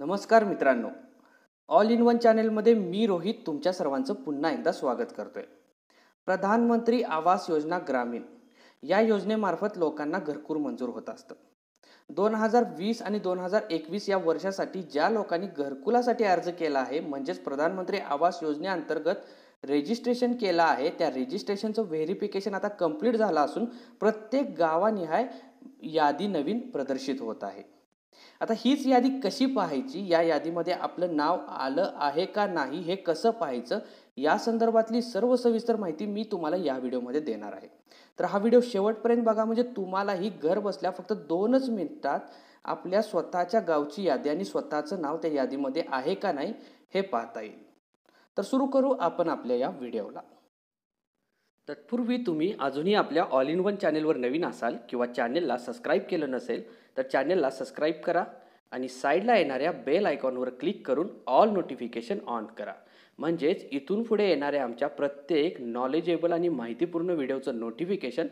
नमस्कार मित्रांनो all in one चॅनेलमध्ये मी रोहित तुमच्या सर्वांचं पुन्हा एकदा स्वागत करतोय प्रधानमंत्री आवास योजना ग्रामीण या योजनेमार्फत लोकांना घरकूर मंजूर होत असतं दोन हजार वीस आणि दोन हजार एकवीस या वर्षासाठी ज्या लोकांनी घरकुलासाठी अर्ज केला आहे म्हणजेच प्रधानमंत्री आवास योजनेअंतर्गत रेजिस्ट्रेशन केलं आहे त्या रेजिस्ट्रेशनचं व्हेरिफिकेशन आता कम्प्लीट झालं असून प्रत्येक गावानिहाय यादी नवीन प्रदर्शित होत आहे आता हीच यादी कशी पाहायची या यादीमध्ये आपलं नाव आलं आहे का नाही हे कसं पाहायचं या संदर्भातली सर्व सविस्तर माहिती मी तुम्हाला या व्हिडिओमध्ये देणार आहे तर हा व्हिडिओ शेवटपर्यंत बघा म्हणजे तुम्हालाही घर बसल्या फक्त दोनच मिनिटात आपल्या स्वतःच्या गावची यादी आणि स्वतःचं नाव त्या यादीमध्ये आहे का नाही हे पाहता येईल तर सुरू करू आपण आपल्या या व्हिडिओला तत्पूर्वी तुम्ही अजूनही आपल्या ऑल इन वन चॅनेलवर नवीन असाल किंवा चॅनेलला सबस्क्राईब केलं नसेल तर चॅनलला सबस्क्राईब करा आणि साईडला येणाऱ्या बेल आयकॉनवर क्लिक करून ऑल नोटिफिकेशन ऑन करा म्हणजेच इथून पुढे येणाऱ्या आमच्या प्रत्येक नॉलेजेबल आणि माहितीपूर्ण व्हिडिओचं नोटिफिकेशन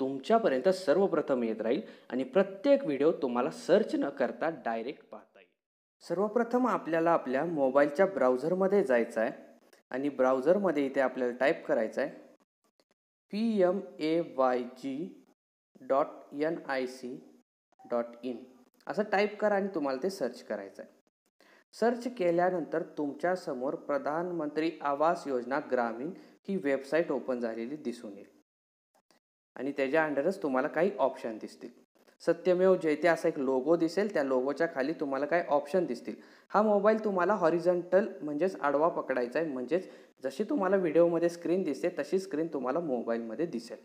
तुमच्यापर्यंत सर्वप्रथम येत राहील आणि प्रत्येक व्हिडिओ तुम्हाला सर्च न करता डायरेक्ट पाहता येईल सर्वप्रथम आपल्याला आपल्या मोबाईलच्या ब्राउझरमध्ये जायचं आहे आणि ब्राउझरमध्ये इथे आपल्याला टाईप करायचं आहे P M A Y G dot N I C dot in असं टाईप करा आणि तुम्हाला ते सर्च करायचं आहे सर्च केल्यानंतर तुमच्यासमोर प्रधानमंत्री आवास योजना ग्रामीण ही वेबसाईट ओपन झालेली दिसून येईल आणि त्याच्या अंडरच तुम्हाला काही ऑप्शन दिसतील सत्यमेव जयते असा एक लोगो दिसेल त्या लोगोच्या खाली तुम्हाला काही ऑप्शन दिसतील हा मोबाईल तुम्हाला हॉरिझॉन्टल म्हणजेच आडवा पकडायचा आहे म्हणजेच जशी तुम्हाला व्हिडिओमध्ये स्क्रीन दिसते तशी स्क्रीन तुम्हाला मोबाईलमध्ये दिसेल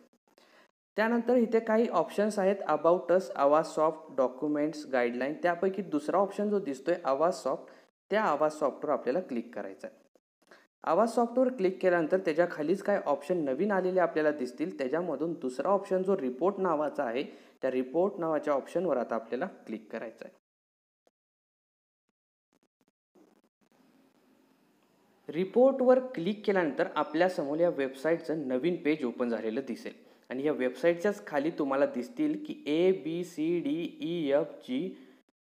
त्यानंतर इथे काही ऑप्शन्स आहेत अबाउट अस आवाज सॉफ्ट डॉक्युमेंट्स गाईडलाईन त्यापैकी दुसरा ऑप्शन जो दिसतोय आवाज सॉफ्ट त्या आवाज सॉफ्टवर आपल्याला क्लिक करायचं आहे आवाज सॉफ्टवर क्लिक केल्यानंतर त्याच्या खालीच काय ऑप्शन नवीन आलेले आपल्याला दिसतील त्याच्यामधून दुसरा ऑप्शन जो रिपोर्ट नावाचा आहे त्या रिपोर्ट नावाच्या ऑप्शनवर आता आपल्याला क्लिक करायचं आहे रिपोर्टवर क्लिक केल्यानंतर आपल्यासमोर या वेबसाईटचं नवीन पेज ओपन झालेलं दिसेल आणि या वेबसाईटच्याच खाली तुम्हाला दिसतील की A B C D E F G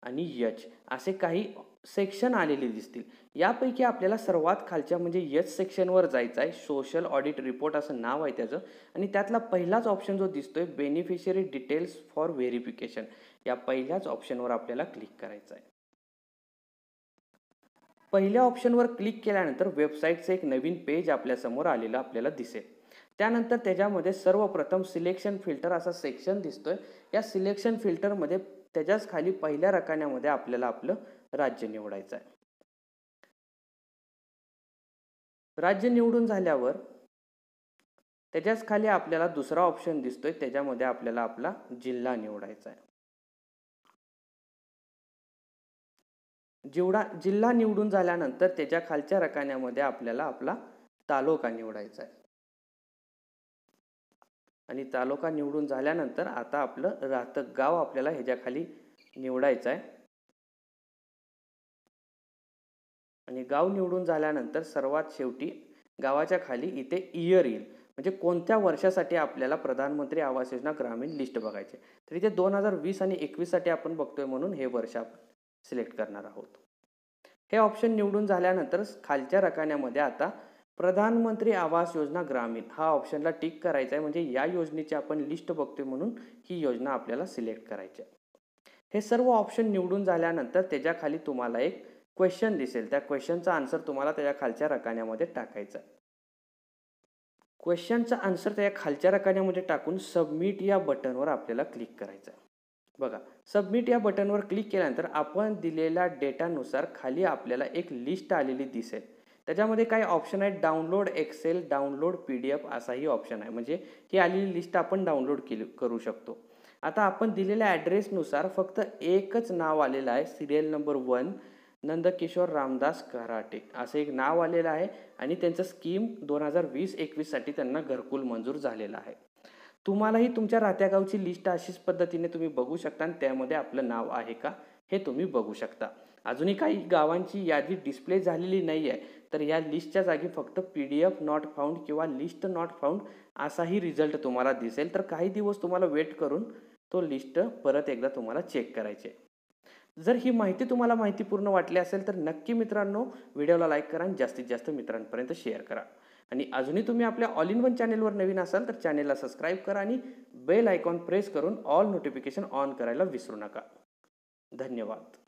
आणि यच असे काही सेक्शन आलेले दिसतील यापैकी आपल्याला सर्वात खालच्या म्हणजे यच सेक्शनवर जायचं आहे सोशल ऑडिट रिपोर्ट असं नाव आहे त्याचं आणि त्यातला पहिलाच ऑप्शन जो दिसतोय बेनिफिशरी डिटेल्स फॉर व्हेरिफिकेशन या पहिल्याच ऑप्शनवर आपल्याला क्लिक करायचं आहे पहिल्या ऑप्शनवर क्लिक केल्यानंतर वेबसाईटचं एक नवीन पेज आपल्यासमोर आलेलं आपल्याला दिसेल त्यानंतर त्याच्यामध्ये सर्वप्रथम सिलेक्शन फिल्टर असा सेक्शन दिसतोय या सिलेक्शन फिल्टरमध्ये त्याच्याच खाली पहिल्या रकान्यामध्ये आपल्याला आपलं राज्य निवडायचं आहे राज्य निवडून झाल्यावर त्याच्याच खाली आपल्याला दुसरा ऑप्शन दिसतोय त्याच्यामध्ये आपल्याला आपला जिल्हा निवडायचा आहे जिवडा जिल्हा निवडून झाल्यानंतर त्याच्या खालच्या रकान्यामध्ये आपल्याला आपला तालुका निवडायचा आहे आणि तालुका निवडून झाल्यानंतर आता आपलं राहतं गाव आपल्याला ह्याच्याखाली निवडायचं आहे आणि गाव निवडून झाल्यानंतर सर्वात शेवटी गावाच्या खाली इथे इयर येईल म्हणजे कोणत्या वर्षासाठी आपल्याला प्रधानमंत्री आवास योजना ग्रामीण लिस्ट बघायची तर इथे दोन हजार वीस आणि एकवीससाठी आपण बघतोय म्हणून हे वर्ष आपण सिलेक्ट करणार आहोत हे ऑप्शन निवडून झाल्यानंतर खालच्या रकान्यामध्ये आता प्रधानमंत्री आवास योजना ग्रामीण हा ऑप्शनला टिक करायचा आहे म्हणजे या योजनेची आपण लिस्ट बघतोय म्हणून ही योजना आपल्याला सिलेक्ट करायची आहे हे सर्व ऑप्शन निवडून झाल्यानंतर त्याच्याखाली तुम्हाला एक क्वेश्चन दिसेल त्या क्वेश्चनचा आन्सर तुम्हाला त्याच्या खालच्या रकान्यामध्ये टाकायचा क्वेश्चनचा आन्सर त्याच्या खालच्या रकान्यामध्ये टाकून सबमिट या बटनवर आपल्याला क्लिक करायचं बघा सबमिट या बटनवर क्लिक केल्यानंतर आपण दिलेल्या डेटानुसार खाली आपल्याला एक लिस्ट आलेली दिसेल त्याच्यामध्ये काही ऑप्शन आहेत download excel download P D F असाही ऑप्शन आहे म्हणजे ही आलेली लिस्ट आपण डाउनलोड केली करू शकतो आता आपण दिलेल्या ॲड्रेसनुसार फक्त एकच नाव आलेलं आहे serial number one Nandkishor Ramdas Karate असं एक नाव आलेलं आहे आणि त्यांचं स्कीम दोन हजार वीस एकवीससाठी त्यांना घरकुल मंजूर झालेलं आहे तुम्हालाही तुमच्या राहत्या गावची लिस्ट अशीच पद्धतीने तुम्ही बघू शकता आणि त्यामध्ये आपलं नाव आहे का हे तुम्ही बघू शकता अजूनही काही गावांची यादी डिस्प्ले झालेली नाही आहे तर या लिस्टच्या जागी फक्त P D F not found किंवा लिस्ट नॉट फाउंड असाही रिझल्ट तुम्हाला दिसेल तर काही दिवस तुम्हाला वेट करून तो लिस्ट परत एकदा तुम्हाला चेक करायचे जर ही माहिती तुम्हाला माहितीपूर्ण वाटली असेल तर नक्की मित्रांनो व्हिडिओला लाईक करा आणि जास्तीत जास्त मित्रांपर्यंत शेअर करा आणि अजूनही तुम्ही आपल्या ऑल इन वन चॅनेलवर नवीन असाल तर चॅनेलला सबस्क्राईब करा आणि बेल आयकॉन प्रेस करून ऑल नोटिफिकेशन ऑन करायला विसरू नका धन्यवाद